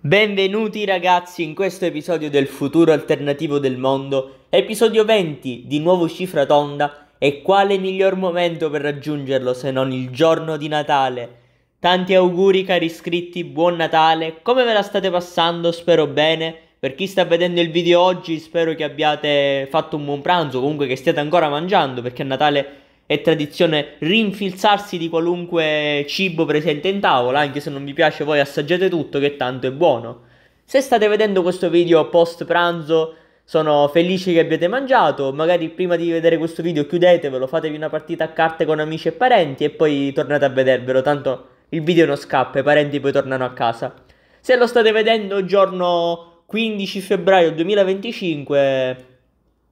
Benvenuti ragazzi in questo episodio del futuro alternativo del mondo, episodio 20 di nuovo cifra tonda e quale miglior momento per raggiungerlo se non il giorno di Natale. Tanti auguri cari iscritti, buon Natale, come ve la state passando? Spero bene. Per chi sta vedendo il video oggi spero che abbiate fatto un buon pranzo, comunque che stiate ancora mangiando perché a Natale è tradizione rinfilzarsi di qualunque cibo presente in tavola, anche se non vi piace voi assaggiate tutto che tanto è buono. Se state vedendo questo video post pranzo sono felice che abbiate mangiato, magari prima di vedere questo video chiudetevelo, fatevi una partita a carte con amici e parenti e poi tornate a vedervelo, tanto il video non scappa, i parenti poi tornano a casa. Se lo state vedendo giorno 15 febbraio 2025,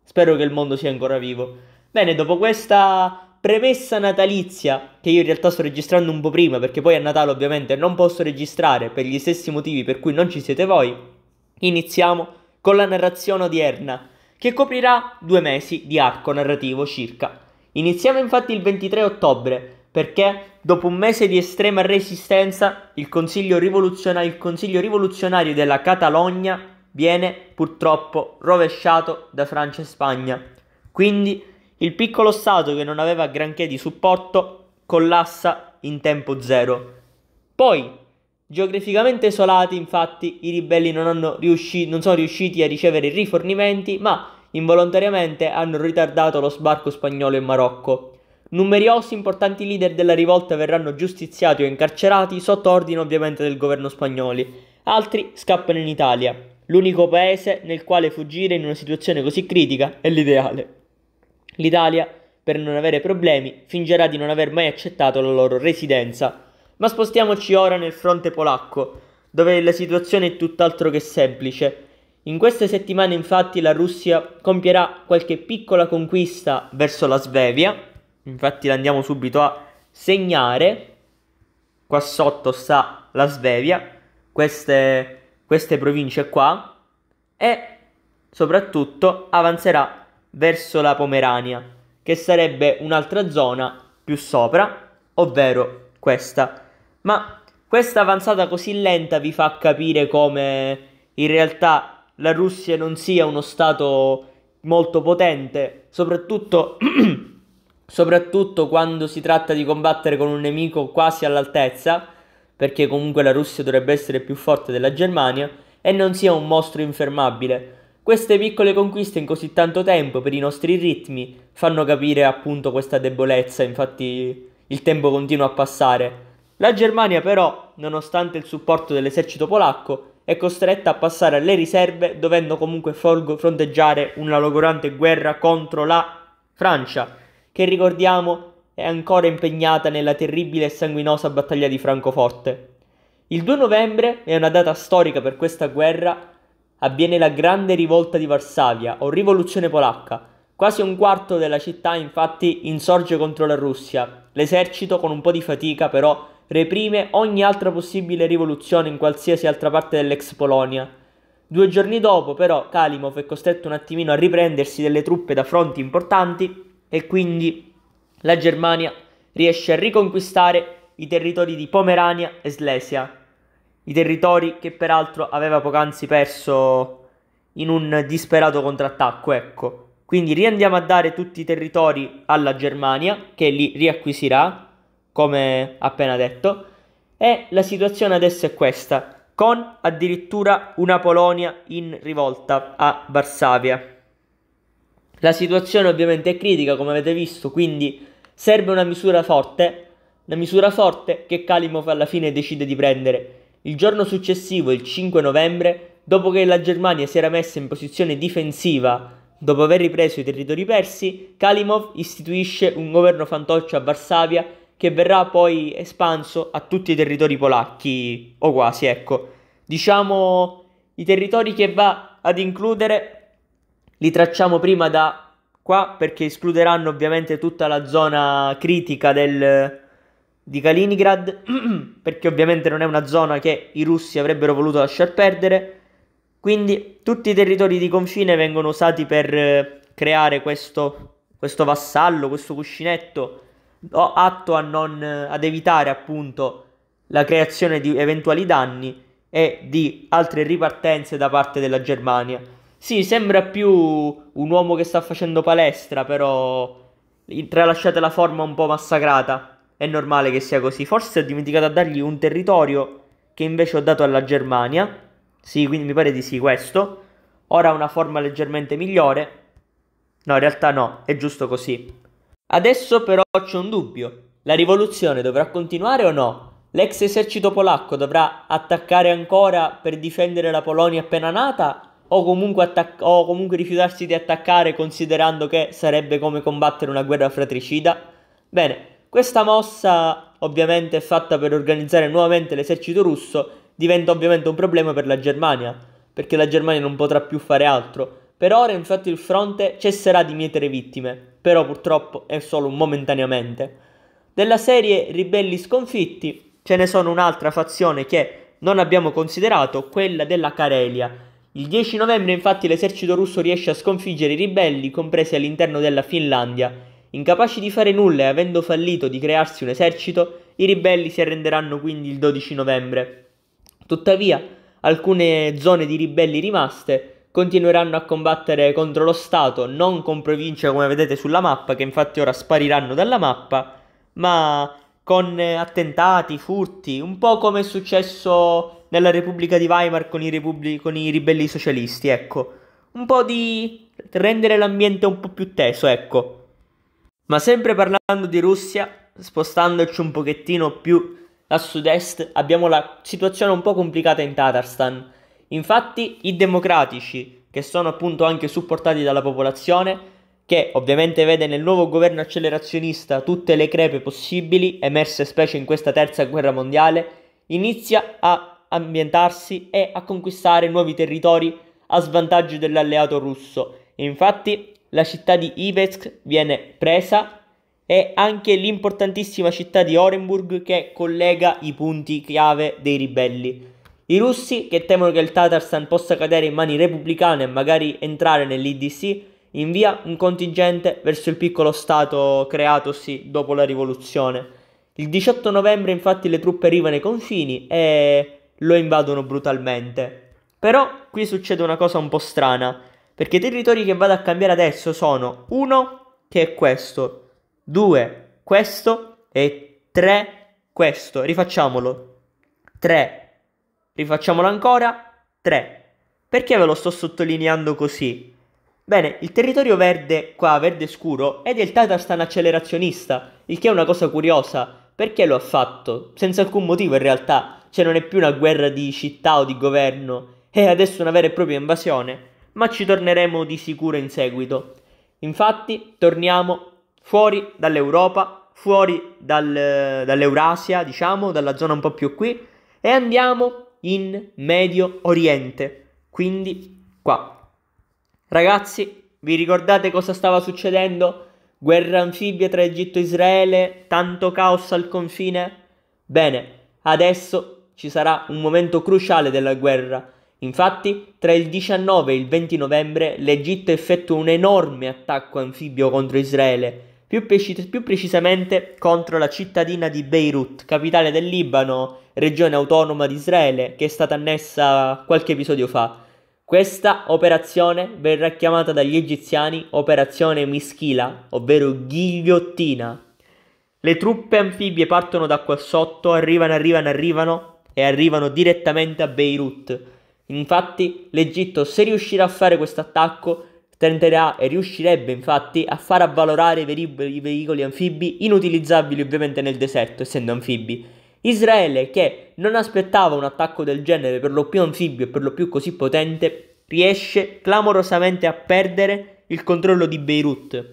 spero che il mondo sia ancora vivo. Bene, dopo questa premessa natalizia, che io in realtà sto registrando un po' prima perché poi a Natale ovviamente non posso registrare per gli stessi motivi per cui non ci siete voi, iniziamo con la narrazione odierna, che coprirà due mesi di arco narrativo circa. Iniziamo infatti il 23 ottobre, perché dopo un mese di estrema resistenza il Consiglio, rivoluziona- il consiglio rivoluzionario della Catalogna viene purtroppo rovesciato da Francia e Spagna. Quindi il piccolo Stato, che non aveva granché di supporto, collassa in tempo zero. Poi, geograficamente isolati, infatti, i ribelli non, riusci- non sono riusciti a ricevere rifornimenti, ma involontariamente hanno ritardato lo sbarco spagnolo in Marocco. Numerosi importanti leader della rivolta verranno giustiziati o incarcerati sotto ordine ovviamente del governo spagnolo. Altri scappano in Italia, l'unico paese nel quale fuggire in una situazione così critica è l'ideale. L'Italia, per non avere problemi, fingerà di non aver mai accettato la loro residenza. Ma spostiamoci ora nel fronte polacco, dove la situazione è tutt'altro che semplice. In queste settimane infatti la Russia compierà qualche piccola conquista verso la Svevia, infatti la andiamo subito a segnare, qua sotto sta la Svevia, queste, queste province qua, e soprattutto avanzerà verso la Pomerania, che sarebbe un'altra zona più sopra, ovvero questa. Ma questa avanzata così lenta vi fa capire come in realtà la Russia non sia uno stato molto potente, soprattutto, soprattutto quando si tratta di combattere con un nemico quasi all'altezza, perché comunque la Russia dovrebbe essere più forte della Germania, e non sia un mostro infermabile. Queste piccole conquiste in così tanto tempo per i nostri ritmi fanno capire appunto questa debolezza, infatti il tempo continua a passare. La Germania però, nonostante il supporto dell'esercito polacco, è costretta a passare alle riserve dovendo comunque fronteggiare una logorante guerra contro la Francia, che ricordiamo è ancora impegnata nella terribile e sanguinosa battaglia di Francoforte. Il 2 novembre è una data storica per questa guerra avviene la Grande Rivolta di Varsavia o Rivoluzione Polacca. Quasi un quarto della città infatti insorge contro la Russia. L'esercito, con un po' di fatica però, reprime ogni altra possibile rivoluzione in qualsiasi altra parte dell'ex Polonia. Due giorni dopo però Kalimov è costretto un attimino a riprendersi delle truppe da fronti importanti e quindi la Germania riesce a riconquistare i territori di Pomerania e Slesia i territori che peraltro aveva poc'anzi perso in un disperato contrattacco, ecco. Quindi riandiamo a dare tutti i territori alla Germania, che li riacquisirà, come appena detto. E la situazione adesso è questa, con addirittura una Polonia in rivolta a Varsavia. La situazione ovviamente è critica, come avete visto, quindi serve una misura forte, una misura forte che Kalimov alla fine decide di prendere il giorno successivo, il 5 novembre, dopo che la Germania si era messa in posizione difensiva dopo aver ripreso i territori persi, Kalimov istituisce un governo fantoccio a Varsavia che verrà poi espanso a tutti i territori polacchi, o quasi, ecco. Diciamo, i territori che va ad includere li tracciamo prima da qua perché escluderanno ovviamente tutta la zona critica del, di Kaliningrad, perché ovviamente non è una zona che i russi avrebbero voluto lasciar perdere. Quindi tutti i territori di confine vengono usati per eh, creare questo, questo vassallo, questo cuscinetto, atto a non, eh, ad evitare appunto la creazione di eventuali danni e di altre ripartenze da parte della Germania. Sì, sembra più un uomo che sta facendo palestra, però tralasciate la forma un po' massacrata. È normale che sia così. Forse ho dimenticato a dargli un territorio che invece ho dato alla Germania. Sì, quindi mi pare di sì questo. Ora ha una forma leggermente migliore. No, in realtà no, è giusto così. Adesso però c'è un dubbio. La rivoluzione dovrà continuare o no? L'ex esercito polacco dovrà attaccare ancora per difendere la Polonia appena nata o comunque, attac- o comunque rifiutarsi di attaccare considerando che sarebbe come combattere una guerra fratricida? Bene, questa mossa, ovviamente fatta per organizzare nuovamente l'esercito russo, diventa ovviamente un problema per la Germania, perché la Germania non potrà più fare altro. Per ora infatti il fronte cesserà di mietere vittime, però purtroppo è solo momentaneamente. Della serie ribelli sconfitti ce ne sono un'altra fazione che non abbiamo considerato, quella della Carelia. Il 10 novembre infatti l'esercito russo riesce a sconfiggere i ribelli compresi all'interno della Finlandia Incapaci di fare nulla e avendo fallito di crearsi un esercito, i ribelli si arrenderanno quindi il 12 novembre. Tuttavia, alcune zone di ribelli rimaste continueranno a combattere contro lo Stato, non con province come vedete sulla mappa, che infatti ora spariranno dalla mappa, ma con attentati, furti, un po' come è successo nella Repubblica di Weimar con i, Repubblic- con i ribelli socialisti, ecco. Un po' di rendere l'ambiente un po' più teso, ecco. Ma sempre parlando di Russia, spostandoci un pochettino più a sud-est, abbiamo la situazione un po' complicata in Tatarstan. Infatti i democratici, che sono appunto anche supportati dalla popolazione, che ovviamente vede nel nuovo governo accelerazionista tutte le crepe possibili, emerse specie in questa terza guerra mondiale, inizia a ambientarsi e a conquistare nuovi territori a svantaggio dell'alleato russo. Infatti la città di Ivetsk viene presa e anche l'importantissima città di Orenburg che collega i punti chiave dei ribelli. I russi, che temono che il Tatarstan possa cadere in mani repubblicane e magari entrare nell'IDC, invia un contingente verso il piccolo stato creatosi dopo la rivoluzione. Il 18 novembre infatti le truppe arrivano ai confini e lo invadono brutalmente. Però qui succede una cosa un po' strana. Perché i territori che vado a cambiare adesso sono 1 che è questo, 2 questo e 3 questo. Rifacciamolo. 3. Rifacciamolo ancora. 3. Perché ve lo sto sottolineando così? Bene, il territorio verde qua, verde scuro, è del Tatarstan accelerazionista, il che è una cosa curiosa, perché lo ha fatto? Senza alcun motivo in realtà, cioè non è più una guerra di città o di governo, è adesso una vera e propria invasione ma ci torneremo di sicuro in seguito. Infatti torniamo fuori dall'Europa, fuori dal, dall'Eurasia, diciamo, dalla zona un po' più qui, e andiamo in Medio Oriente, quindi qua. Ragazzi, vi ricordate cosa stava succedendo? Guerra anfibia tra Egitto e Israele, tanto caos al confine? Bene, adesso ci sarà un momento cruciale della guerra, Infatti, tra il 19 e il 20 novembre l'Egitto effettua un enorme attacco anfibio contro Israele, più, preci- più, precisamente contro la cittadina di Beirut, capitale del Libano, regione autonoma di Israele, che è stata annessa qualche episodio fa. Questa operazione verrà chiamata dagli egiziani Operazione Mischila, ovvero ghigliottina. Le truppe anfibie partono da qua sotto, arrivano, arrivano, arrivano e arrivano direttamente a Beirut Infatti l'Egitto, se riuscirà a fare questo attacco, tenterà e riuscirebbe infatti a far avvalorare i, veri- i veicoli anfibi inutilizzabili ovviamente nel deserto, essendo anfibi. Israele, che non aspettava un attacco del genere per lo più anfibio e per lo più così potente, riesce clamorosamente a perdere il controllo di Beirut.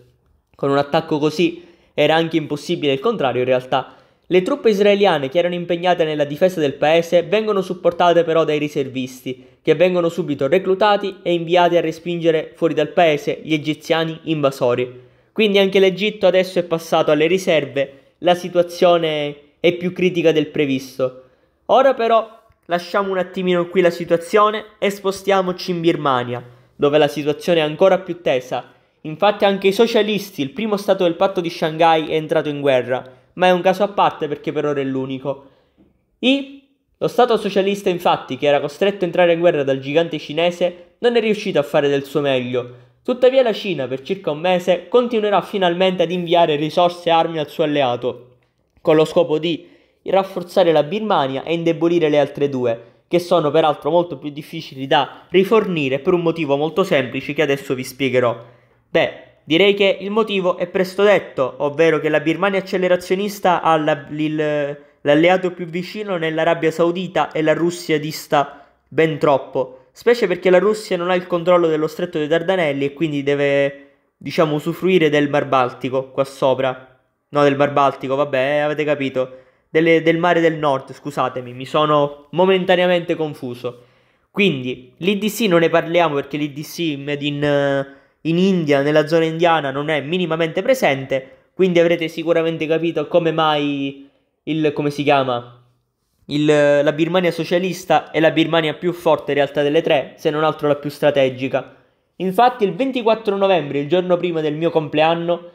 Con un attacco così era anche impossibile il contrario in realtà, le truppe israeliane che erano impegnate nella difesa del paese vengono supportate però dai riservisti, che vengono subito reclutati e inviati a respingere fuori dal paese gli egiziani invasori. Quindi anche l'Egitto adesso è passato alle riserve, la situazione è più critica del previsto. Ora però lasciamo un attimino qui la situazione e spostiamoci in Birmania, dove la situazione è ancora più tesa. Infatti anche i socialisti, il primo stato del patto di Shanghai, è entrato in guerra ma è un caso a parte perché per ora è l'unico. I lo Stato socialista infatti, che era costretto a entrare in guerra dal gigante cinese, non è riuscito a fare del suo meglio. Tuttavia la Cina, per circa un mese, continuerà finalmente ad inviare risorse e armi al suo alleato, con lo scopo di rafforzare la Birmania e indebolire le altre due, che sono peraltro molto più difficili da rifornire per un motivo molto semplice che adesso vi spiegherò. Beh, Direi che il motivo è presto detto, ovvero che la Birmania accelerazionista ha la, il, l'alleato più vicino nell'Arabia Saudita e la Russia dista ben troppo, specie perché la Russia non ha il controllo dello stretto dei Dardanelli e quindi deve, diciamo, usufruire del Mar Baltico qua sopra. No, del Mar Baltico, vabbè, eh, avete capito. Dele, del mare del nord, scusatemi, mi sono momentaneamente confuso. Quindi, l'IDC non ne parliamo perché l'IDC Made in... Uh, in India, nella zona indiana, non è minimamente presente, quindi avrete sicuramente capito come mai il, come si chiama, il, la Birmania socialista è la Birmania più forte in realtà delle tre, se non altro la più strategica. Infatti il 24 novembre, il giorno prima del mio compleanno,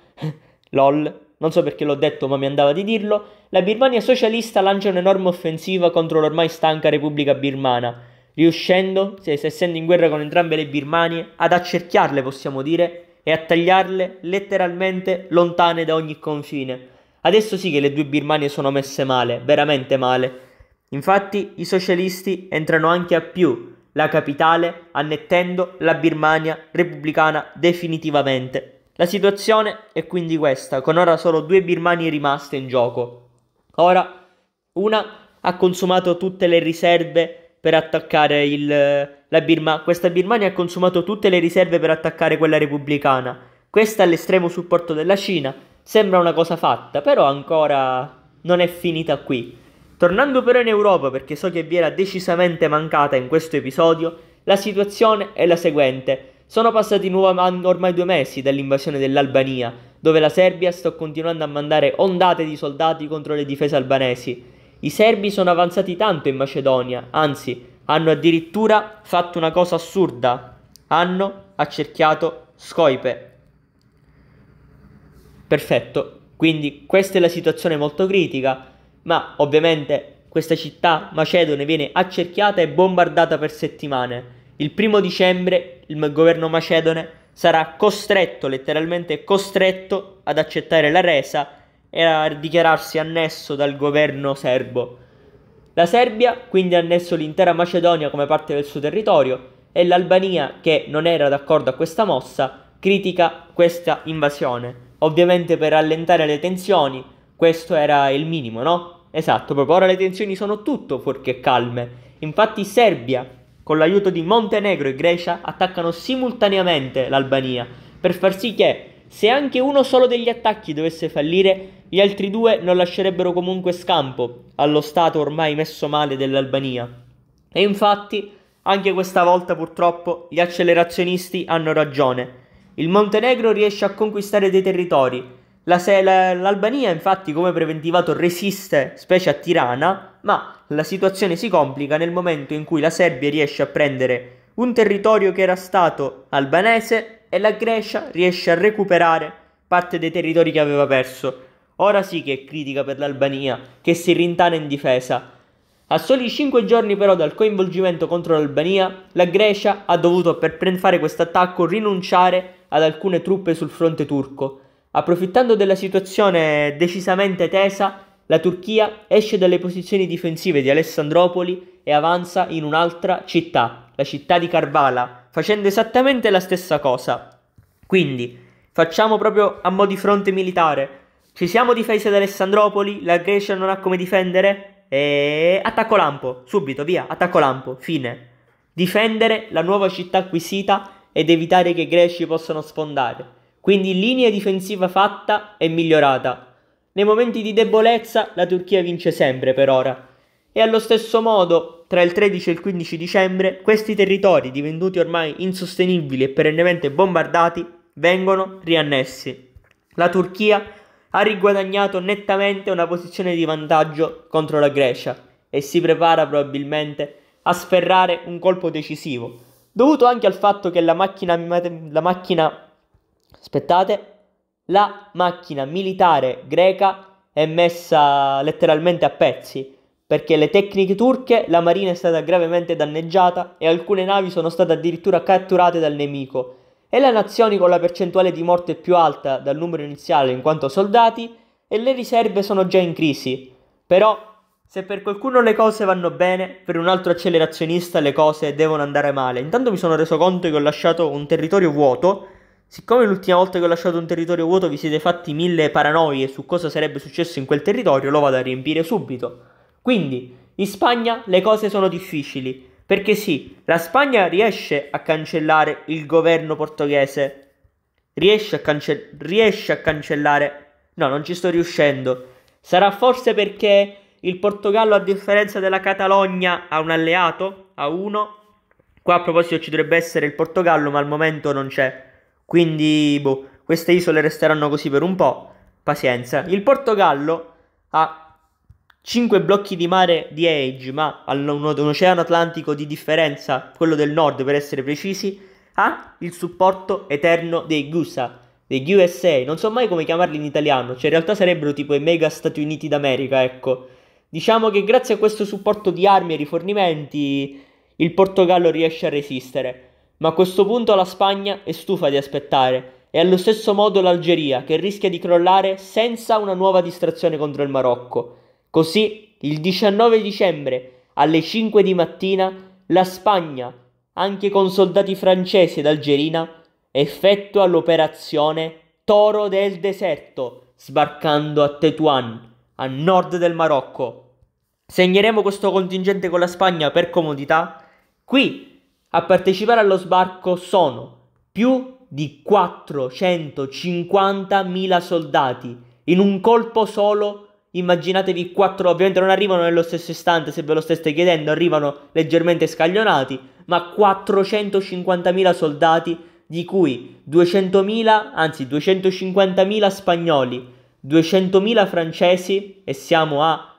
lol, non so perché l'ho detto ma mi andava di dirlo, la Birmania socialista lancia un'enorme offensiva contro l'ormai stanca Repubblica Birmana, riuscendo, se, se essendo in guerra con entrambe le Birmanie, ad accerchiarle, possiamo dire, e a tagliarle letteralmente lontane da ogni confine. Adesso sì che le due Birmanie sono messe male, veramente male. Infatti i socialisti entrano anche a più la capitale, annettendo la Birmania repubblicana definitivamente. La situazione è quindi questa, con ora solo due Birmanie rimaste in gioco. Ora una ha consumato tutte le riserve per attaccare il, la Birmania. Questa Birmania ha consumato tutte le riserve per attaccare quella repubblicana. Questa è l'estremo supporto della Cina. Sembra una cosa fatta, però ancora non è finita qui. Tornando però in Europa, perché so che vi era decisamente mancata in questo episodio, la situazione è la seguente. Sono passati ormai due mesi dall'invasione dell'Albania, dove la Serbia sta continuando a mandare ondate di soldati contro le difese albanesi. I serbi sono avanzati tanto in Macedonia, anzi hanno addirittura fatto una cosa assurda, hanno accerchiato Scoipe. Perfetto, quindi questa è la situazione molto critica, ma ovviamente questa città macedone viene accerchiata e bombardata per settimane. Il primo dicembre il governo macedone sarà costretto, letteralmente costretto, ad accettare la resa era dichiararsi annesso dal governo serbo. La Serbia quindi ha annesso l'intera Macedonia come parte del suo territorio e l'Albania, che non era d'accordo a questa mossa, critica questa invasione. Ovviamente per allentare le tensioni, questo era il minimo, no? Esatto, proprio ora le tensioni sono tutto fuorché calme. Infatti Serbia, con l'aiuto di Montenegro e Grecia, attaccano simultaneamente l'Albania per far sì che se anche uno solo degli attacchi dovesse fallire, gli altri due non lascerebbero comunque scampo allo stato ormai messo male dell'Albania. E infatti, anche questa volta purtroppo, gli accelerazionisti hanno ragione. Il Montenegro riesce a conquistare dei territori. La se- la- L'Albania infatti come preventivato resiste, specie a Tirana, ma la situazione si complica nel momento in cui la Serbia riesce a prendere un territorio che era stato albanese e la Grecia riesce a recuperare parte dei territori che aveva perso. Ora sì che è critica per l'Albania, che si rintana in difesa. A soli 5 giorni però dal coinvolgimento contro l'Albania, la Grecia ha dovuto per fare questo attacco rinunciare ad alcune truppe sul fronte turco. Approfittando della situazione decisamente tesa, la Turchia esce dalle posizioni difensive di Alessandropoli e avanza in un'altra città, la città di Carvala, facendo esattamente la stessa cosa. Quindi, facciamo proprio a mo' di fronte militare. Ci siamo difesi ad Alessandropoli, la Grecia non ha come difendere. E attacco lampo, subito, via, attacco lampo, fine. Difendere la nuova città acquisita ed evitare che i greci possano sfondare. Quindi linea difensiva fatta e migliorata. Nei momenti di debolezza la Turchia vince sempre per ora. E allo stesso modo tra il 13 e il 15 dicembre, questi territori, divenuti ormai insostenibili e perennemente bombardati, vengono riannessi. La Turchia ha riguadagnato nettamente una posizione di vantaggio contro la Grecia e si prepara probabilmente a sferrare un colpo decisivo, dovuto anche al fatto che la macchina, la macchina, aspettate, la macchina militare greca è messa letteralmente a pezzi perché le tecniche turche la marina è stata gravemente danneggiata e alcune navi sono state addirittura catturate dal nemico e la nazione con la percentuale di morte più alta dal numero iniziale in quanto soldati e le riserve sono già in crisi. Però, se per qualcuno le cose vanno bene, per un altro accelerazionista le cose devono andare male. Intanto mi sono reso conto che ho lasciato un territorio vuoto. Siccome l'ultima volta che ho lasciato un territorio vuoto vi siete fatti mille paranoie su cosa sarebbe successo in quel territorio, lo vado a riempire subito. Quindi in Spagna le cose sono difficili, perché sì, la Spagna riesce a cancellare il governo portoghese, riesce a, cance- riesce a cancellare... No, non ci sto riuscendo. Sarà forse perché il Portogallo, a differenza della Catalogna, ha un alleato, ha uno. Qua a proposito ci dovrebbe essere il Portogallo, ma al momento non c'è. Quindi, boh, queste isole resteranno così per un po'. Pazienza. Il Portogallo ha 5 blocchi di mare di Age, ma ad un oceano atlantico di differenza, quello del nord per essere precisi, ha il supporto eterno dei GUSA, degli USA, non so mai come chiamarli in italiano, cioè in realtà sarebbero tipo i mega Stati Uniti d'America, ecco. Diciamo che grazie a questo supporto di armi e rifornimenti il Portogallo riesce a resistere, ma a questo punto la Spagna è stufa di aspettare e allo stesso modo l'Algeria che rischia di crollare senza una nuova distrazione contro il Marocco. Così il 19 dicembre alle 5 di mattina la Spagna, anche con soldati francesi ed algerina, effettua l'operazione Toro del Deserto, sbarcando a Tetuan, a nord del Marocco. Segneremo questo contingente con la Spagna per comodità. Qui a partecipare allo sbarco sono più di 450.000 soldati in un colpo solo immaginatevi quattro, ovviamente non arrivano nello stesso istante se ve lo steste chiedendo, arrivano leggermente scaglionati, ma 450.000 soldati, di cui 200.000, anzi 250.000 spagnoli, 200.000 francesi e siamo a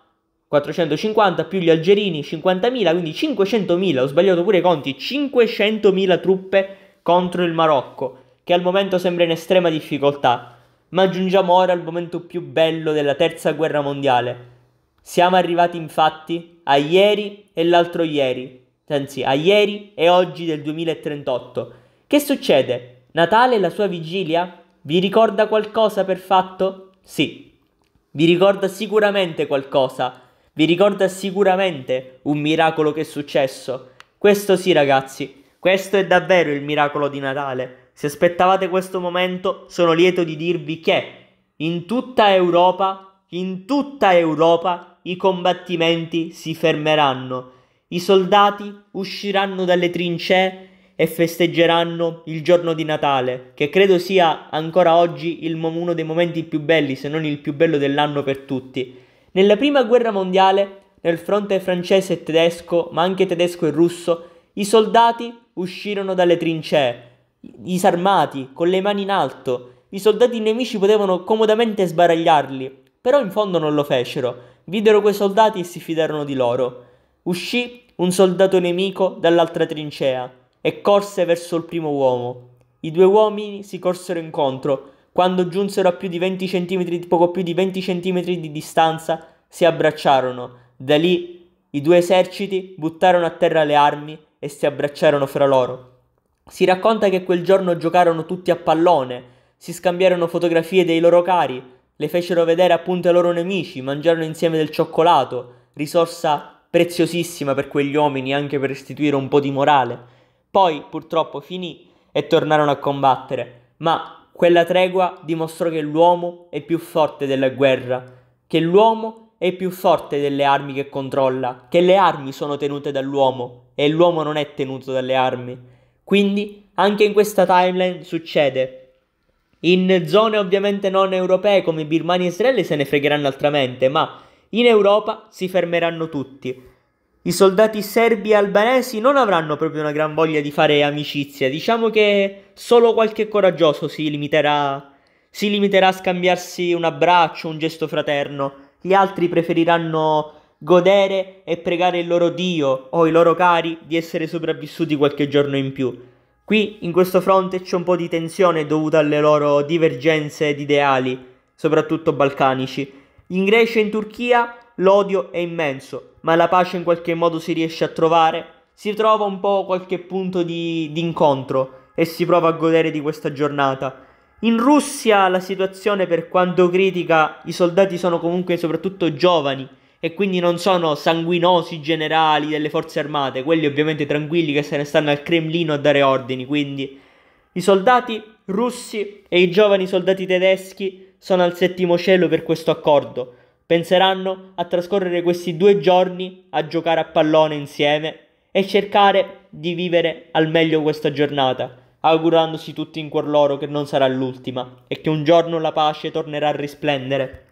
450 più gli algerini 50.000, quindi 500.000, ho sbagliato pure i conti, 500.000 truppe contro il Marocco, che al momento sembra in estrema difficoltà. Ma giungiamo ora al momento più bello della terza guerra mondiale. Siamo arrivati infatti a ieri e l'altro ieri, anzi a ieri e oggi del 2038. Che succede? Natale e la sua vigilia? Vi ricorda qualcosa per fatto? Sì, vi ricorda sicuramente qualcosa, vi ricorda sicuramente un miracolo che è successo. Questo sì ragazzi, questo è davvero il miracolo di Natale. Se aspettavate questo momento, sono lieto di dirvi che in tutta Europa, in tutta Europa, i combattimenti si fermeranno. I soldati usciranno dalle trincee e festeggeranno il giorno di Natale, che credo sia ancora oggi il, uno dei momenti più belli, se non il più bello dell'anno per tutti. Nella prima guerra mondiale, nel fronte francese e tedesco, ma anche tedesco e russo, i soldati uscirono dalle trincee disarmati, con le mani in alto. I soldati nemici potevano comodamente sbaragliarli, però in fondo non lo fecero. Videro quei soldati e si fidarono di loro. Uscì un soldato nemico dall'altra trincea e corse verso il primo uomo. I due uomini si corsero incontro. Quando giunsero a più di 20 centimetri, poco più di 20 centimetri di distanza, si abbracciarono. Da lì i due eserciti buttarono a terra le armi e si abbracciarono fra loro. Si racconta che quel giorno giocarono tutti a pallone, si scambiarono fotografie dei loro cari, le fecero vedere appunto ai loro nemici, mangiarono insieme del cioccolato, risorsa preziosissima per quegli uomini anche per restituire un po' di morale. Poi purtroppo finì e tornarono a combattere, ma quella tregua dimostrò che l'uomo è più forte della guerra, che l'uomo è più forte delle armi che controlla, che le armi sono tenute dall'uomo e l'uomo non è tenuto dalle armi. Quindi anche in questa timeline succede. In zone ovviamente non europee come Birmania e Israele se ne fregheranno altramente, ma in Europa si fermeranno tutti. I soldati serbi e albanesi non avranno proprio una gran voglia di fare amicizia, diciamo che solo qualche coraggioso si limiterà, si limiterà a scambiarsi un abbraccio, un gesto fraterno. Gli altri preferiranno godere e pregare il loro Dio o i loro cari di essere sopravvissuti qualche giorno in più. Qui in questo fronte c'è un po' di tensione dovuta alle loro divergenze di ideali, soprattutto balcanici. In Grecia e in Turchia l'odio è immenso, ma la pace in qualche modo si riesce a trovare, si trova un po' qualche punto di, di incontro e si prova a godere di questa giornata. In Russia la situazione per quanto critica, i soldati sono comunque soprattutto giovani e quindi non sono sanguinosi generali delle forze armate, quelli ovviamente tranquilli che se ne stanno al Cremlino a dare ordini, quindi i soldati russi e i giovani soldati tedeschi sono al settimo cielo per questo accordo. Penseranno a trascorrere questi due giorni a giocare a pallone insieme e cercare di vivere al meglio questa giornata, augurandosi tutti in cuor loro che non sarà l'ultima e che un giorno la pace tornerà a risplendere.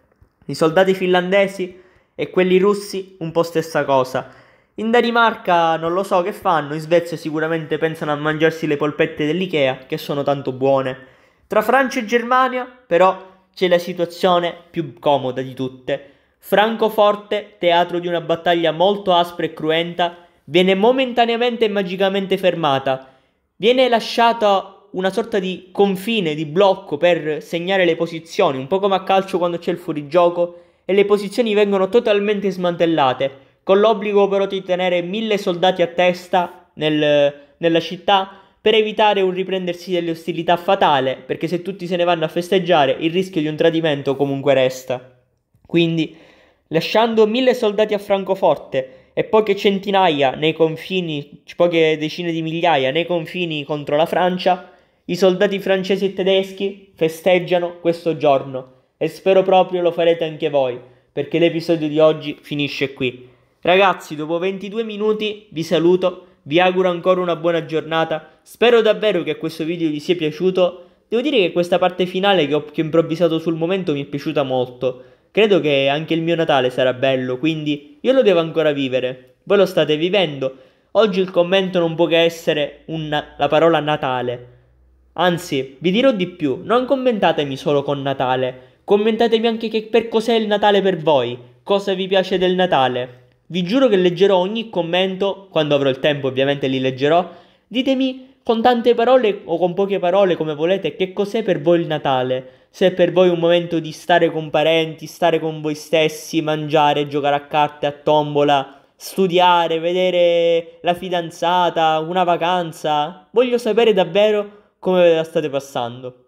I soldati finlandesi e quelli russi un po' stessa cosa. In Danimarca non lo so che fanno, in Svezia sicuramente pensano a mangiarsi le polpette dell'IKEA, che sono tanto buone. Tra Francia e Germania, però, c'è la situazione più comoda di tutte. Francoforte, teatro di una battaglia molto aspra e cruenta, viene momentaneamente e magicamente fermata. Viene lasciata una sorta di confine, di blocco per segnare le posizioni, un po' come a calcio quando c'è il fuorigioco e le posizioni vengono totalmente smantellate, con l'obbligo però di tenere mille soldati a testa nel, nella città per evitare un riprendersi delle ostilità fatale, perché se tutti se ne vanno a festeggiare il rischio di un tradimento comunque resta. Quindi, lasciando mille soldati a Francoforte e poche centinaia nei confini, poche decine di migliaia nei confini contro la Francia, i soldati francesi e tedeschi festeggiano questo giorno e spero proprio lo farete anche voi, perché l'episodio di oggi finisce qui. Ragazzi, dopo 22 minuti vi saluto, vi auguro ancora una buona giornata, spero davvero che questo video vi sia piaciuto. Devo dire che questa parte finale che ho improvvisato sul momento mi è piaciuta molto. Credo che anche il mio Natale sarà bello, quindi io lo devo ancora vivere. Voi lo state vivendo. Oggi il commento non può che essere una, la parola Natale. Anzi, vi dirò di più, non commentatemi solo con Natale, Commentatemi anche che per cos'è il Natale per voi, cosa vi piace del Natale. Vi giuro che leggerò ogni commento, quando avrò il tempo ovviamente li leggerò. Ditemi con tante parole o con poche parole come volete che cos'è per voi il Natale. Se è per voi un momento di stare con parenti, stare con voi stessi, mangiare, giocare a carte, a tombola, studiare, vedere la fidanzata, una vacanza. Voglio sapere davvero come ve la state passando.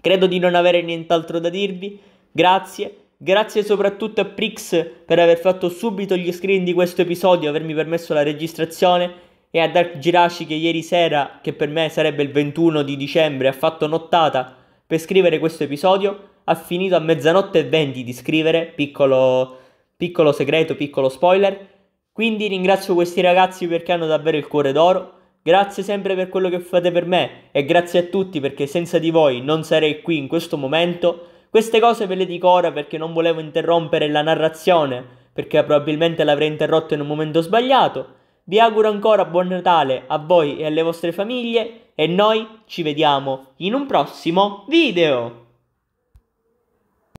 Credo di non avere nient'altro da dirvi. Grazie. Grazie soprattutto a Prix per aver fatto subito gli screen di questo episodio, avermi permesso la registrazione e a Dark Girashi che ieri sera, che per me sarebbe il 21 di dicembre, ha fatto nottata per scrivere questo episodio. Ha finito a mezzanotte e 20 di scrivere, piccolo, piccolo segreto, piccolo spoiler. Quindi ringrazio questi ragazzi perché hanno davvero il cuore d'oro. Grazie sempre per quello che fate per me e grazie a tutti perché senza di voi non sarei qui in questo momento. Queste cose ve le dico ora perché non volevo interrompere la narrazione, perché probabilmente l'avrei interrotto in un momento sbagliato. Vi auguro ancora buon Natale a voi e alle vostre famiglie e noi ci vediamo in un prossimo video!